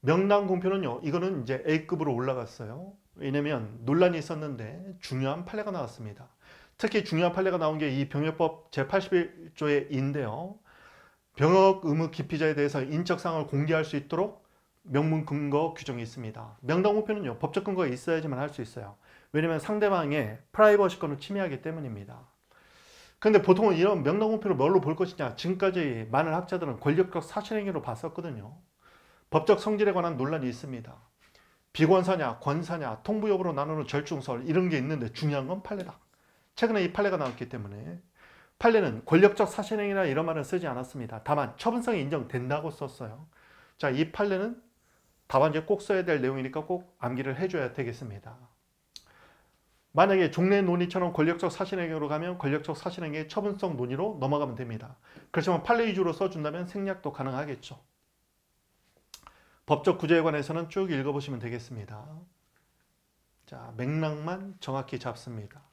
명당 공표는요. 이거는 이제 A급으로 올라갔어요. 왜냐면 논란이 있었는데 중요한 판례가 나왔습니다. 특히 중요한 판례가 나온 게 이 병역법 제81조의 인데요. 병역 의무 기피자에 대해서 인적사항을 공개할 수 있도록 명문 근거 규정이 있습니다. 명당 공표는요. 법적 근거가 있어야지만 할 수 있어요. 왜냐면 상대방의 프라이버시권을 침해하기 때문입니다. 근데 보통은 이런 명랑 공표를 뭘로 볼 것이냐 지금까지 많은 학자들은 권력적 사실행위로 봤었거든요. 법적 성질에 관한 논란이 있습니다. 비권사냐 권사냐 통부 여부로 나누는 절충설 이런 게 있는데 중요한 건 판례다. 최근에 이 판례가 나왔기 때문에 판례는 권력적 사실행위나 이런 말을 쓰지 않았습니다. 다만 처분성이 인정된다고 썼어요. 자, 이 판례는 답안지에 꼭 써야 될 내용이니까 꼭 암기를 해줘야 되겠습니다. 만약에 종래 논의처럼 권력적 사실행위로 가면 권력적 사실행위의 처분성 논의로 넘어가면 됩니다. 그렇지만 판례 위주로 써준다면 생략도 가능하겠죠. 법적 구제에 관해서는 쭉 읽어보시면 되겠습니다. 자, 맥락만 정확히 잡습니다.